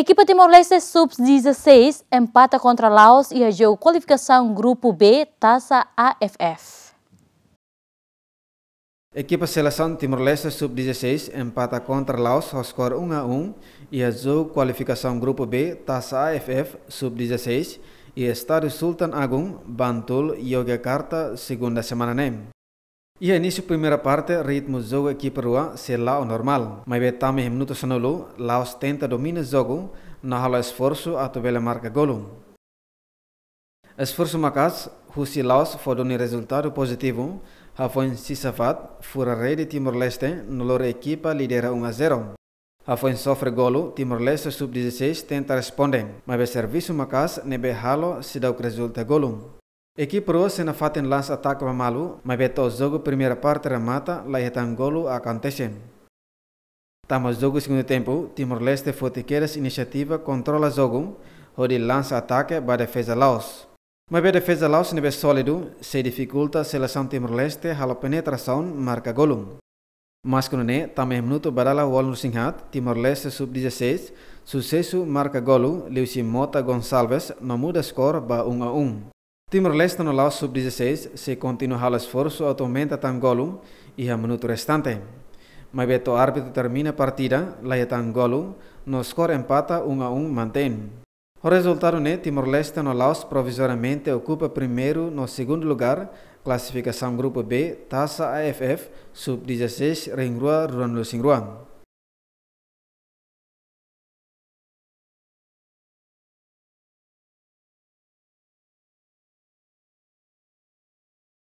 Equipe equipa Timor-Leste Sub-16 empata contra Laos e adiou qualificação Grupo B, Taça AFF. Equipe equipa seleção Timor-Leste Sub-16 empata contra Laos ao score 1 a 1 e adiou qualificação Grupo B, Taça AFF Sub-16 e Estádio Sultan Agung, Bantul, Yogyakarta, segunda semana NEM. Né? Ia início da primeira parte ritmo jogo aqui rua, se o normal. Mas em minutos me minuto sonolo, Laos tenta domina jogo na hala esforço ato bela marca golo. Esforço macas, husi Laos um resultado positivo, Hafon Sissafat, fura rei de Timor-Leste no loro equipa lidera 1 a 0. Hafon sofre golo, Timor-Leste sub-16 tenta responder, mas be serviço macas nebe halo se dá o resultado golo se na fatin lance ataque malu, mas beto jogo primeira parte remata la retangolo acontece. Tamo jogo segundo tempo, Timor Leste foi iniciativa controla jogo, onde lança ataque para defesa Laos. Mas a defesa Laos nível sólido, se dificulta a seleção Timor Leste hala penetração marca golo. Mas quando né, também minuto barala Walnut Singhat, Timor Leste sub-16, sucesso marca golo, Leuci Mota Gonçalves, não muda score para 1 a 1. Timor-Leste no Laos Sub-16 se continua o esforço ao aumenta tangolum e a minuto restante. Mas o árbitro termina a partida, lá tangolum no score empata 1 a 1 mantém. O resultado é Timor-Leste no Laos provisoriamente ocupa primeiro no segundo lugar, classificação Grupo B, Taça AFF Sub-16 Rengrua Ruanlu Singrua.